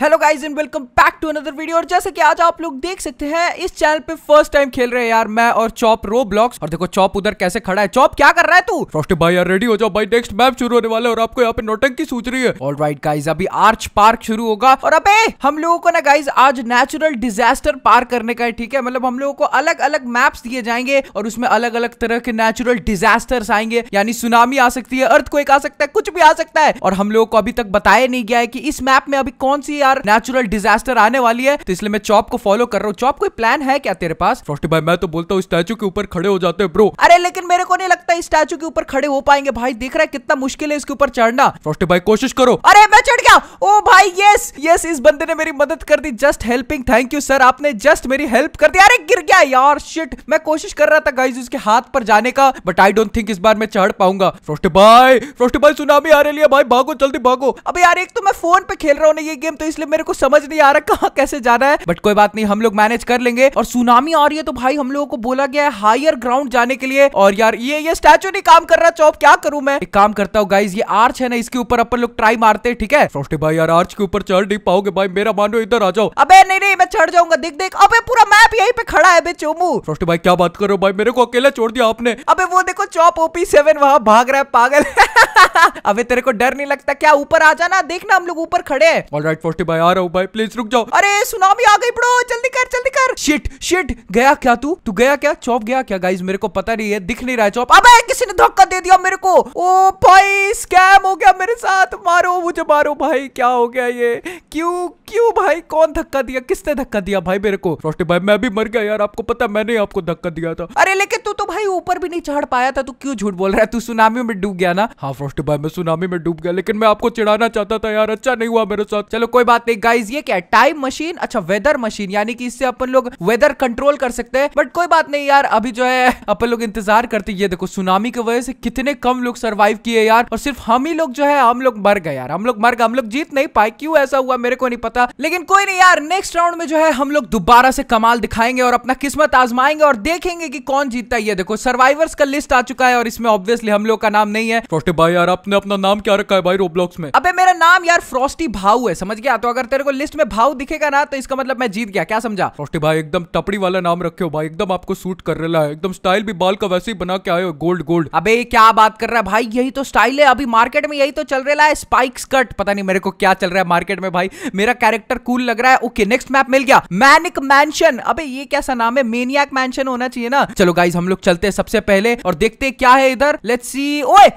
Hello guys and welcome back to another video और जैसे कि आज आप लोग देख सकते हैं इस चैनल पे फर्स्ट टाइम खेल रहे हैं यार मैं और चॉप रो ब्लॉक्स और देखो चॉप उधर कैसे खड़ा है चॉप क्या कर रहा है तू फ्रॉस्टी भाई यार रेडी हो जाओ भाई नेक्स्ट मैप शुरू होने वाला है और आपको यहाँ पे नोटंग की सूच रही है ऑल राइट गाइज अभी आर्च पार्क शुरू होगा और अब हम लोगों को ना गाइज आज नेचुरल डिजास्टर पार करने का है ठीक है मतलब हम लोगों को अलग अलग मैप्स दिए जाएंगे और उसमें अलग अलग तरह के नेचुरल डिजास्टर्स आएंगे यानी सुनामी आ सकती है अर्थ आ सकता है कुछ भी आ सकता है और हम लोगों को अभी तक बताया नहीं गया है की इस मैप में अभी कौन सी यार नेचुरल डिजास्टर आने वाली है तो इसलिए मैं चॉप को फॉलो कर रहा हूँ चॉप कोई प्लान है क्या तेरे पास फ्रॉस्टी भाई मैं तो बोलता हूँ स्टैचू के ऊपर खड़े हो जाते हैं ब्रो अरे लेकिन मेरे को नहीं लगता स्टैचू के ऊपर खड़े हो पाएंगे भाई देख रहा है कितना मुश्किल है इसके ऊपर चढ़ना फ्रॉस्टी भाई कोशिश करो अरे मैं चढ़ गया ओ भाई यस यस इस बंदे ने मेरी मदद कर दी just helping thank you sir आपने जस्ट मेरी हेल्प कर दी अरे गिर गया यार शिट मैं कोशिश कर रहा था गाइस उसके हाथ पर जाने का बट आई डोंट थिंक इस बार मैं चढ़ पाऊंगा फ्रॉस्टी भाई फ्रॉस्टी भाई सुनामी आ रही है भाई भागो जल्दी भागो अबे यार एक तो मैं फोन पे खेल रहा हूँ ये गेम तो इस इसलिए मेरे को समझ नहीं आ रहा कहाँ कैसे जाना है बट कोई बात नहीं हम लोग मैनेज कर लेंगे और सुनामी आ रही है तो भाई हम लोगों को बोला गया है हायर ग्राउंड जाने के लिए और यार ये ये स्टैचू नहीं काम कर रहा चौप क्या करूं मैं एक काम करता हूँ गाइज ये आर्च है ना इसके ऊपर अपन लोग ट्राई मारते ठीक है सोचते भाई यार आर्च के ऊपर चढ़ नहीं पाओगे भाई मेरा मानो इधर आ जाओ अबे नहीं नहीं मैं चढ़ जाऊंगा देख देख अबे पूरा मैप यहीं पे खड़ा है बे चोमू भाई क्या बात करो भाई मेरे को अकेला छोड़ दिया आपने अबे वो देखो चौप ओपी सेवन वहां भाग रहा है पागल अबे तेरे को डर नहीं लगता क्या ऊपर आ जाना देखना हम लोग ऊपर खड़े हैं ऑल राइट फोर्टी भाई आ रहा हूँ भाई प्लीज रुक जाओ अरे सुनामी आ गई ब्रो जल्दी कर जल्दी कर शिट शिट गया क्या तू तू गया क्या चौप गया क्या गाइज मेरे को पता नहीं है दिख नहीं रहा है चॉप अबे किसी ने धोखा दे दिया मेरे को ओ भाई स्कैम हो गया मेरे साथ मारो मुझे मारो भाई क्या हो गया ये क्यों क्यों भाई कौन धक्का दिया किसने धक्का दिया भाई मेरे को फ्रॉस्टी भाई मैं भी मर गया यार आपको पता मैंने आपको धक्का दिया था अरे लेकिन तू तो भाई ऊपर भी नहीं चढ़ पाया था था तू क्यों झूठ बोल रहा है तू सुनामी में डूब गया ना हाँ फ्रोस्ट भाई मैं सुनामी में डूब गया लेकिन मैं आपको चिड़ाना चाहता था यार अच्छा नहीं हुआ मेरे साथ चलो कोई बात नहीं गाइज ये क्या टाइम मशीन अच्छा वेदर मशीन यानी कि इससे अपन लोग वेदर कंट्रोल कर सकते हैं बट कोई बात नहीं यार अभी जो है अपन लोग इंतजार करते ये देखो सुनामी की वजह से कितने कम लोग सर्वाइव किए यार और सिर्फ हम ही लोग जो है हम लोग मर गए यार हम लोग मर गए हम लोग जीत नहीं पाए क्यों ऐसा हुआ मेरे को नहीं पता लेकिन कोई नहीं यार नेक्स्ट राउंड में जो है हम लोग दोबारा से कमाल दिखाएंगे और अपना किस्मत आजमाएंगे और देखेंगे कि कौन जीतता है ये देखो सर्वाइवर्स का लिस्ट आ चुका है और इसमें ऑब्वियसली हम लोग का नाम नहीं है फ्रॉस्टी भाई यार आपने अपना नाम क्या रखा है भाई रोब्लॉक्स में अबे मेरा नाम यार फ्रॉस्टी भाव है समझ गया तो अगर तेरे को लिस्ट में भाव दिखेगा ना तो इसका मतलब मैं जीत गया क्या समझा फ्रॉस्टी भाई एकदम टपड़ी वाला नाम रखे हो भाई एकदम आपको सूट कर रहा है एकदम स्टाइल भी बाल का वैसे ही बना के आए हो गोल्ड गोल्ड अबे क्या बात कर रहा है भाई यही तो स्टाइल है अभी मार्केट में यही तो चल रहा है स्पाइक्स कट पता नहीं मेरे को क्या चल रहा है मार्केट में भाई मेरा कैरेक्टर कूल लग रहा है ओके नेक्स्ट मैप मिल गया मैनिक मैंशन अबे ये कैसा नाम है मेनियक मैंशन होना चाहिए ना चलो गाइज हम लोग चलते हैं सबसे पहले और देखते देखते क्या है इधर लेट सी ओए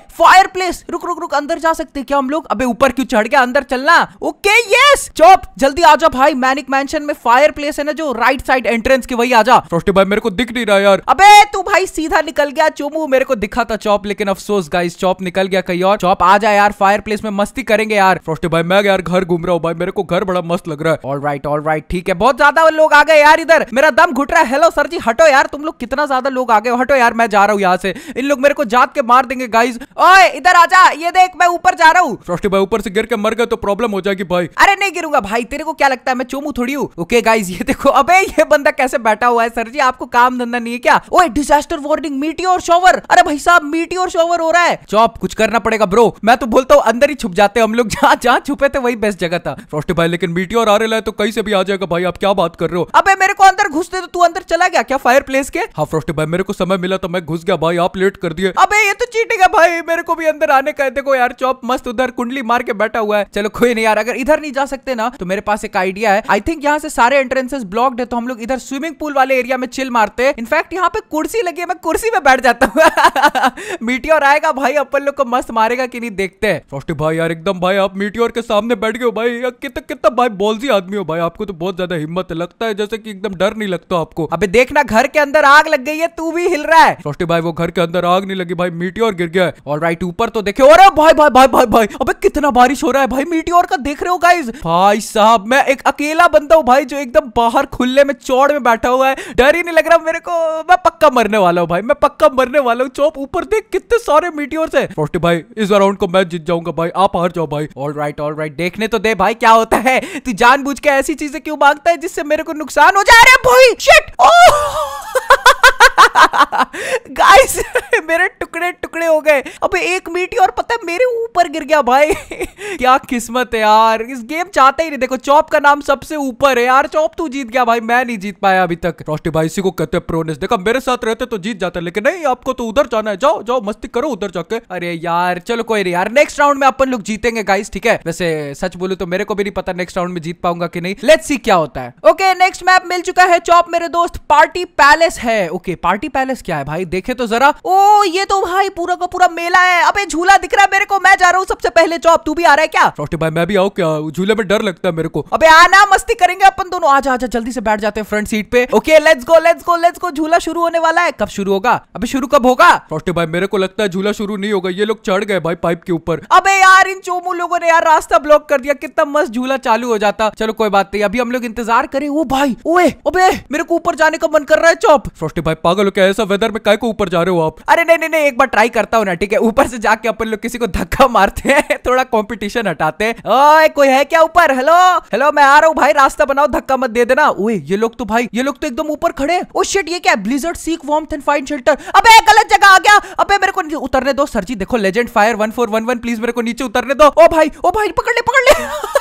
प्लेस रुक रुक रुक अंदर जा सकते क्या हम लोग अबे ऊपर क्यों चढ़ गया अंदर चलना ओके यस चौप जल्दी आ जा भाई मैनिक मैंशन में फायर प्लेस है ना जो राइट साइड एंट्रेंस की वही आ जा फ्रोस्टी भाई मेरे को दिख नहीं रहा यार अबे तू भाई सीधा निकल गया चोमू मेरे को दिखा था चौप लेकिन अफसोस गाइस चौप निकल गया कहीं और चौप आ जा यार फायर प्लेस में मस्ती करेंगे यार फ्रोस्टी भाई मैं यार घर घूम रहा हूँ भाई मेरे को घर बड़ा मस्त लग रहा है ऑल राइट ऑल राइट ठीक है बहुत ज्यादा लोग आ गए यार इधर मेरा दम घुट रहा है हेलो सर जी हटो यार तुम लोग कितना ज्यादा लोग आ गए हटो यार मैं जा रहा हूँ यहाँ से इन लोग मेरे को जात के मार देंगे गाइज ओए इधर आजा ये देख मैं ऊपर जा रहा हूँ फ्रॉस्टी भाई ऊपर से गिर के मर गए तो प्रॉब्लम हो जाएगी भाई अरे नहीं गिरूंगा भाई तेरे को क्या लगता है मैं चोमू थोड़ी हूँ ओके गाइज ये देखो अब ये बंदा कैसे बैठा हुआ है सर जी आपको काम धंधा नहीं है क्या ओए डिजास्टर वार्निंग मीटी और शोवर अरे भाई साहब मीटी और शोवर हो रहा है चौप कुछ करना पड़ेगा ब्रो मैं तो बोलता हूँ अंदर ही छुप जाते हम लोग जहाँ जहाँ छुपे थे वही बेस्ट जगह था फ्रॉस्टी भाई लेकिन मीटी और आ रहे तो कहीं से भी आ जाएगा भाई आप क्या बात कर रहे हो अब मेरे को अंदर घुसते तो तू अंदर चला गया क्या फायर प्लेस के हाँ फ्रोस्टी भाई मेरे को समय मिला तो मैं घुस गया भाई आप लेट कर दिया अबे ये तो चीटिंग है भाई मेरे को भी अंदर आने का देखो यार चौप मस्त उधर कुंडली मार के बैठा हुआ है चलो कोई नहीं यार अगर इधर नहीं जा सकते ना तो मेरे पास एक आइडिया है आई थिंक यहाँ से सारे एंट्रेंसेस ब्लॉक्ड है तो हम लोग इधर स्विमिंग पूल वाले एरिया में चिल मारते हैं इनफैक्ट यहाँ पे कुर्सी लगी है मैं कुर्सी में बैठ जाता हूँ मीटी आएगा भाई अपन लोग को मस्त मारेगा की नहीं देखते हैं भाई यार एकदम भाई आप मीटी के सामने बैठ गए भाई कितना कितना भाई बॉल्जी आदमी हो भाई आपको तो बहुत ज्यादा हिम्मत लगता है जैसे की एकदम डर नहीं लगता आपको अभी देखना घर के अंदर आग लग गई है तू भी हिल रहा है भाई वो घर के अंदर आग नहीं लगी भाई मीटी गिर गया है और राइट ऊपर तो देखे अरे भाई भाई भाई भाई भाई अबे कितना बारिश हो रहा है भाई मीटी का देख रहे हो गाइज भाई साहब मैं एक अकेला बंदा हूँ भाई जो एकदम बाहर खुले में चौड़ में बैठा हुआ है डर ही नहीं लग रहा मेरे को मैं पक्का मरने वाला हूँ भाई मैं पक्का मरने वाला हूँ चौप ऊपर देख कितने सारे मीटी है फोर्टी भाई इस राउंड को मैं जीत जाऊंगा भाई आप हार जाओ भाई ऑल राइट ऑल राइट देखने तो दे भाई क्या होता है तू जान के ऐसी चीजें क्यों मांगता है जिससे मेरे को नुकसान हो जा रहा है भाई शिट गाइस मेरे टुकड़े टुकड़े हो गए अब एक मीटी और पता है मेरे ऊपर गिर गया भाई क्या किस्मत है यार इस गेम चाहते ही नहीं देखो चौप का नाम सबसे ऊपर है यार चौप तू जीत गया भाई मैं नहीं जीत पाया अभी तक रोस्टी भाई इसी को कहते हैं प्रोनेस देखा मेरे साथ रहते तो जीत जाते लेकिन नहीं आपको तो उधर जाना है जाओ जाओ मस्ती करो उधर जाके अरे यार चलो कोई नहीं यार नेक्स्ट राउंड में अपन लोग जीतेंगे गाइस ठीक है वैसे सच बोलू तो मेरे को भी नहीं पता नेक्स्ट राउंड में जीत पाऊंगा कि नहीं लेट्स सी क्या होता है ओके नेक्स्ट मैप मिल चुका है चौप मेरे दोस्त पार्टी पैलेस है ओके पार्टी पैलेस सरप्राइज क्या है भाई देखे तो जरा ओ ये तो भाई पूरा का पूरा मेला है अबे झूला दिख रहा है मेरे को मैं जा रहा हूँ सबसे पहले चौप तू भी आ रहा है क्या छोटे भाई मैं भी आऊ क्या झूले में डर लगता है मेरे को अबे आना मस्ती करेंगे अपन दोनों आजा आजा जल्दी से बैठ जाते हैं फ्रंट सीट पे okay let's go let's go let's go झूला शुरू होने वाला है कब शुरू होगा अबे शुरू कब होगा छोटे भाई मेरे को लगता है झूला शुरू नहीं होगा ये लोग चढ़ गए भाई पाइप के ऊपर अबे यार इन चोमू लोगों ने यार रास्ता ब्लॉक कर दिया कितना मस्त झूला चालू हो जाता चलो कोई बात नहीं अभी हम लोग इंतजार करें वो भाई ओए अबे मेरे को ऊपर जाने का मन कर रहा है चौप छोटे भाई पागल हो क्या ऐसा वेदर में काय को ऊपर जा रहे हो आप अरे नहीं नहीं नहीं एक बार ट्राई करता हूँ ना ठीक है ऊपर से जाके अपन लोग किसी को धक्का मारते हैं थोड़ा कॉम्पिटिशन हटाते ओए कोई है क्या ऊपर हेलो हेलो मैं आ रहा हूँ भाई रास्ता बनाओ धक्का मत दे देना ओए ये लोग तो भाई ये लोग तो एकदम ऊपर खड़े ओ शिट ये क्या blizzard seek warmth and find shelter अबे गलत जगह आ गया अबे मेरे को उतरने दो सर जी देखो लेजेंड फायर 1411 प्लीज मेरे को नीचे उतरने दो ओ भाई ओ भाई पकड़ ले पकड़ ले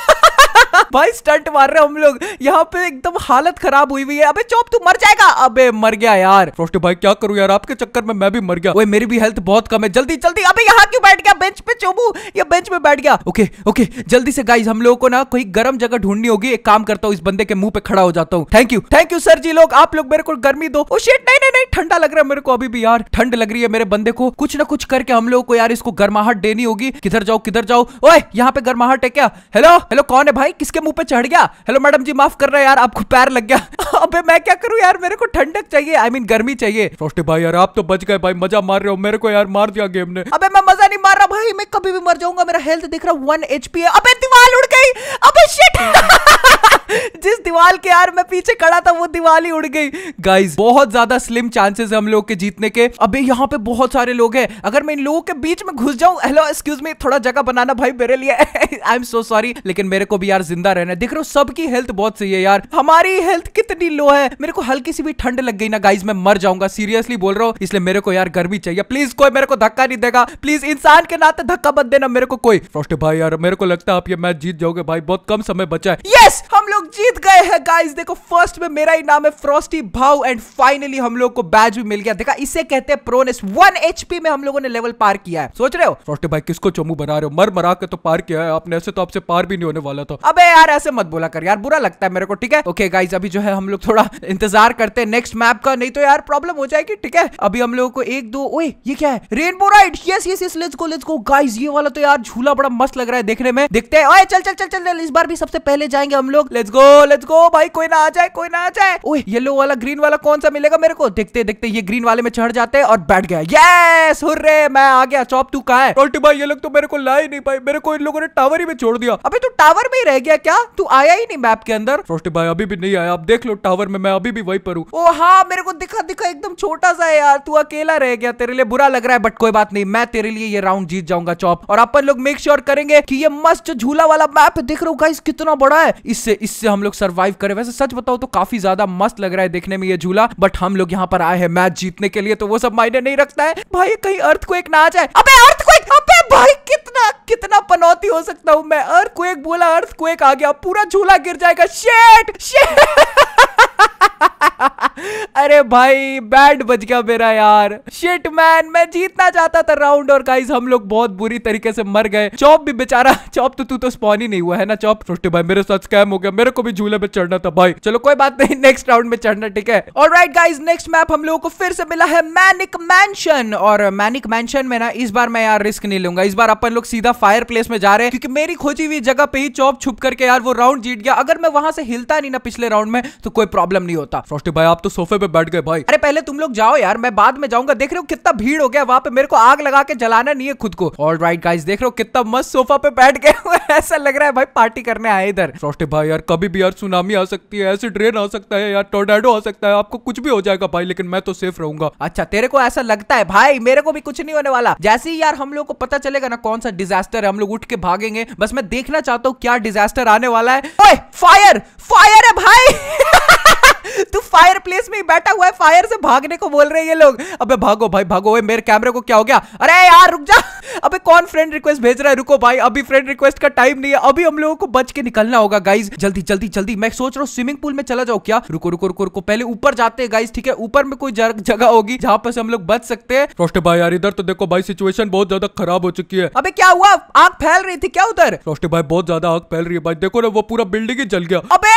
भाई स्टंट मार रहे हम लोग यहाँ पे एकदम हालत खराब हुई हुई है अबे चौप तू मर जाएगा अबे मर गया यार फ्रोस्टी भाई क्या करूँ यार आपके चक्कर में मैं भी मर गया मेरी भी हेल्थ बहुत कम है जल्दी जल्दी अबे यहाँ क्यों बैठ गया बेंच पे चोबू या बेंच पे बैठ गया ओके ओके जल्दी से गाइज हम लोगों को ना कोई गर्म जगह ढूंढनी होगी एक काम करता हूँ इस बंदे के मुंह पे खड़ा हो जाता हूँ thank you thank you sir जी लोग आप लोग मेरे को गर्मी दो ओ oh शिट नहीं नहीं नहीं ठंडा लग रहा है मेरे को अभी भी यार ठंड लग रही है मेरे बंदे को कुछ ना कुछ करके हम लोग को यार इसको गर्माहट देनी होगी किधर जाओ किधर जाओ ओए यहाँ पे गर्माहट है क्या हेलो हेलो कौन है भाई किसके मुंह पे चढ़ गया हेलो मैडम जी माफ कर रहे यार आपको पैर लग गया अबे मैं क्या करूं यार मेरे को ठंडक चाहिए आई I मीन mean, गर्मी चाहिए फ्रॉस्टी भाई यार आप तो बच गए भाई मजा मार रहे हो मेरे को यार मार दिया गेम ने अबे मैं मजा नहीं मार रहा भाई मैं कभी भी मर जाऊंगा मेरा हेल्थ दिख रहा वन एचपी है अबे दीवार उड़ गई अबे शिट जिस दीवार के यार मैं पीछे खड़ा था वो दीवार ही उड़ गई गाइज बहुत ज्यादा स्लिम चांसेस है हम लोग के जीतने के अबे यहाँ पे बहुत सारे लोग हैं अगर मैं इन लोगों के बीच में घुस जाऊं हेलो एक्सक्यूज मी थोड़ा जगह बनाना भाई मेरे लिए आई एम सो सॉरी लेकिन मेरे को भी यार जिंदा रहना है देख रहे हो सबकी हेल्थ बहुत सही है यार हमारी हेल्थ कितनी लो है मेरे को हल्की सी भी ठंड लग गई ना गाइज मैं मर जाऊंगा सीरियसली बोल रहा हूँ इसलिए मेरे को यार गर्मी चाहिए प्लीज कोई मेरे को धक्का नहीं देगा प्लीज इंसान के नाते धक्का मत देना मेरे को कोई भाई यार मेरे को लगता है आप ये मैच जीत जाओगे भाई बहुत कम समय बचा है यस yes! जीत गए हैं गाइस देखो फर्स्ट में मेरा ही नाम है फ्रॉस्टी भाव एंड फाइनली हम लोग को बैच भी मिल गया देखा इसे कहते हैं प्रोनेस वन एच में हम लोगों ने लेवल पार किया है सोच रहे हो फ्रॉस्टी भाई किसको चमू बना रहे हो मर मरा के तो पार किया है आपने ऐसे तो आपसे पार भी नहीं होने वाला था अब यार ऐसे मत बोला कर यार बुरा लगता है मेरे को ठीक है ओके गाइज अभी जो है हम लोग थोड़ा इंतजार करते हैं नेक्स्ट मैप का नहीं तो यार प्रॉब्लम हो जाएगी ठीक है अभी हम लोगों को एक दो ओ ये क्या है rainbow ride yes yes yes let's go let's go guys ये वाला तो यार झूला बड़ा मस्त लग रहा है देखने में देखते हैं ओए चल चल चल चल इस बार भी सबसे पहले जाएंगे हम लोग लेट्स गो गो लेट्स गो भाई कोई ना आ जाए कोई ना आ जाए ओए येलो वाला ग्रीन वाला कौन सा मिलेगा मेरे को देखते देखते ये ग्रीन वाले में चढ़ जाते हैं और बैठ गया यस हुर्रे मैं आ गया चॉप तू कहा है टोल्टी भाई ये लोग तो मेरे को ला ही नहीं पाए मेरे को इन लोगों ने टावर ही में छोड़ दिया अबे तू टावर में ही रह गया क्या तू आया ही नहीं मैप के अंदर टोल्टी भाई अभी भी नहीं आया अब देख लो टावर में मैं अभी भी वही पर हूं ओ हां मेरे को दिखा दिखा एकदम छोटा सा है यार तू अकेला रह गया तेरे लिए बुरा लग रहा है बट कोई बात नहीं मैं तेरे लिए ये राउंड जीत जाऊंगा चॉप और अपन लोग मेक श्योर करेंगे कि ये मस्त झूला वाला मैप देख रहा हूं गाइस कितना बड़ा है इससे इससे हम लोग सर्वाइव करें वैसे सच बताओ तो काफी ज्यादा मस्त लग रहा है देखने में ये झूला बट हम लोग यहाँ पर आए हैं मैच जीतने के लिए तो वो सब मायने नहीं रखता है भाई कहीं अर्थ को एक ना आ जाए अबे अर्थ को एक अबे भाई कितना कितना पनौती हो सकता हूँ मैं अर्थ को एक बोला अर्थ को एक आ गया पूरा झूला गिर जाएगा शेट शेट अरे भाई बैड बज गया मेरा यार शिट मैन मैं जीतना चाहता था राउंड और गाइस हम लोग बहुत बुरी तरीके से मर गए चौप भी बेचारा चौप तो तू तो स्पॉन ही नहीं हुआ है ना चौप छोटे भाई मेरे साथ स्कैम हो गया मेरे को भी झूले में चढ़ना था भाई चलो कोई बात नहीं नेक्स्ट राउंड में चढ़ना ठीक है और राइट गाइज नेक्स्ट मैप हम लोगों को फिर से मिला है मैनिक मैंशन और मैनिक मैंशन में ना इस बार मैं यार रिस्क नहीं लूंगा इस बार अपन लोग सीधा फायर प्लेस में जा रहे हैं क्योंकि मेरी खोजी हुई जगह पे ही चौप छुप करके यार वो राउंड जीत गया अगर मैं वहां से हिलता नहीं ना पिछले राउंड में तो कोई प्रॉब्लम नहीं होता भाई आप तो सोफे पे बैठ गए भाई अरे पहले तुम लोग जाओ यार मैं बाद में जाऊंगा देख रहे हो कितना भीड़ हो गया वहाँ पे मेरे को आग लगा के जलाना नहीं है खुद को ऑल राइट गाइज देख रहे हो कितना मस्त सोफा पे बैठ गए ऐसा लग रहा है भाई पार्टी करने आए इधर सोस्टे भाई यार कभी भी यार सुनामी आ सकती है ऐसे ड्रेन आ सकता है यार टोर्नेडो आ सकता है आपको कुछ भी हो जाएगा भाई लेकिन मैं तो सेफ रहूंगा अच्छा तेरे को ऐसा लगता है भाई मेरे को भी कुछ नहीं होने वाला जैसे ही यार हम लोग को पता चलेगा ना कौन सा डिजास्टर है हम लोग उठ के भागेंगे बस मैं देखना चाहता हूँ क्या डिजास्टर आने वाला है ओए फायर फायर है भाई तू फायर प्लेस में बैठा हुआ है फायर से भागने को बोल रहे हैं ये लोग अबे भागो भाई भागो ए, मेरे कैमरे को क्या हो गया अरे यार रुक जा अबे कौन फ्रेंड रिक्वेस्ट भेज रहा है रुको भाई अभी फ्रेंड रिक्वेस्ट का टाइम नहीं है अभी हम लोगों को बच के निकलना होगा गाइज जल्दी जल्दी जल्दी मैं सोच रहा हूँ स्विमिंग पूल में चला जाओ क्या रुको रुको रुको रुको पहले ऊपर जाते हैं गाइज ठीक है ऊपर में कोई जगह होगी जहाँ पर हम लोग बच सकते हैं रोस्टे भाई यार इधर तो देखो भाई सिचुएशन बहुत ज्यादा खराब हो चुकी है अभी क्या हुआ आग फैल रही थी क्या उधर रोस्टे भाई बहुत ज्यादा आग फैल रही है भाई देखो ना वो पूरा बिल्डिंग ही जल गया अबे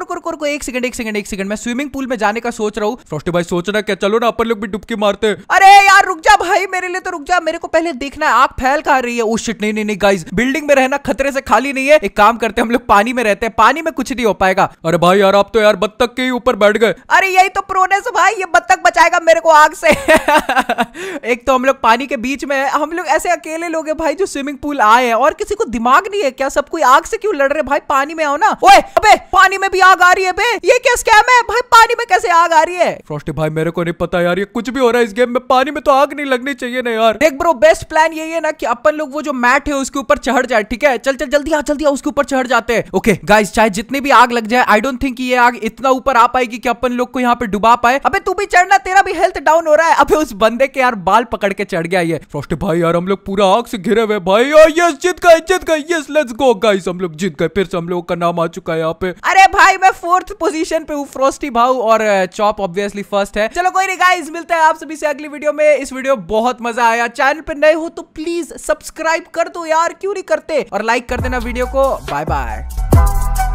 रुको रुको रुको रुको एक सेकंड एक सेकंड एक सेकंड मैं स्विमिंग पूल में जाने का सोच रहा हूँ फ्रॉस्टी भाई सोच रहा क्या चलो ना अपन लोग भी डुबकी मारते अरे यार रुक जा भाई मेरे लिए तो रुक जा मेरे को पहले देखना है आग फैल कर रही है ओ oh शिट नहीं नहीं नहीं गाइस बिल्डिंग में रहना खतरे से खाली नहीं है एक काम करते हैं हम लोग पानी में रहते हैं पानी में कुछ नहीं हो पाएगा अरे भाई यार आप तो यार बत्तख के ही ऊपर बैठ गए अरे यही तो प्रोनेस भाई ये बत्तख बचाएगा मेरे को आग से एक तो हम लोग पानी के बीच में है हम लोग ऐसे अकेले लोग है भाई जो स्विमिंग पूल आए हैं और किसी को दिमाग नहीं है क्या सब कोई आग से क्यों लड़ रहे भाई पानी में आओ ना ओए अबे पानी में भी आग आ रही है बे ये क्या स्कैम है भाई पानी में कैसे आग आ रही है फ्रॉस्टी भाई मेरे को नहीं पता यार ये कुछ भी हो रहा है इस गेम में पानी में तो आग नहीं लगनी चाहिए ना यार देख ब्रो बेस्ट प्लान यही है ना कि अपन लोग वो जो मैट है उसके ऊपर चढ़ जाए ठीक है चल चल जल्दी आ जल्दी आ उसके ऊपर चढ़ जाते हैं ओके गाइस चाहे जितने भी आग लग जाए आई डोंट थिंक ये आग इतना ऊपर आ पाएगी कि अपन लोग को यहाँ पे डुबा पाए अबे तू भी चढ़ना तेरा भी हेल्थ डाउन हो रहा है अबे उस बंदे के यार बाल पकड़ के चढ़ गया ये फ्रॉस्टी भाई यार हम लोग पूरा आग से घिरे हुए भाई यस oh, जीत गए जीत गए यस लेट्स गो गाइस हम लोग जीत गए फिर से हम लोगों का नाम आ चुका है यहाँ पे अरे भाई भाई मैं फोर्थ पोजीशन पे हूँ फ्रोस्टी भाव और चॉप ऑब्वियसली फर्स्ट है चलो कोई नहीं गाइस मिलता है आप सभी से अगली वीडियो में इस वीडियो बहुत मजा आया चैनल पर नए हो तो प्लीज सब्सक्राइब कर दो यार क्यों नहीं करते और लाइक कर देना वीडियो को बाय बाय